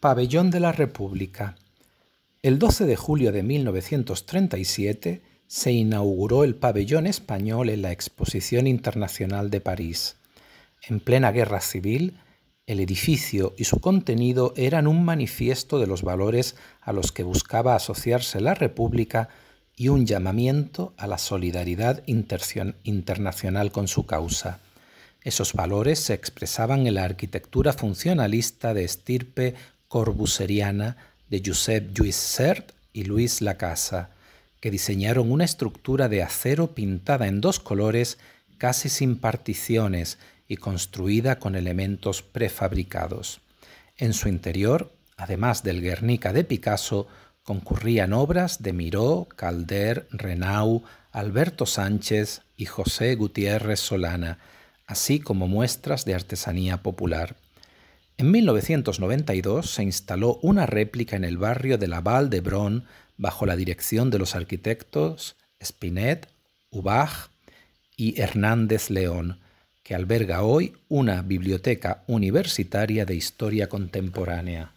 Pabellón de la República. El 12 de julio de 1937 se inauguró el pabellón español en la Exposición Internacional de París. En plena guerra civil, el edificio y su contenido eran un manifiesto de los valores a los que buscaba asociarse la República y un llamamiento a la solidaridad internacional con su causa. Esos valores se expresaban en la arquitectura funcionalista de estirpe corbuseriana de Josep Lluís Sert y Luis Lacasa, que diseñaron una estructura de acero pintada en dos colores casi sin particiones y construida con elementos prefabricados. En su interior, además del Guernica de Picasso, concurrían obras de Miró, Calder, Renau, Alberto Sánchez y José Gutiérrez Solana, así como muestras de artesanía popular. En 1992 se instaló una réplica en el barrio de Laval de Bron bajo la dirección de los arquitectos Spinet, Ubach y Hernández León, que alberga hoy una biblioteca universitaria de historia contemporánea.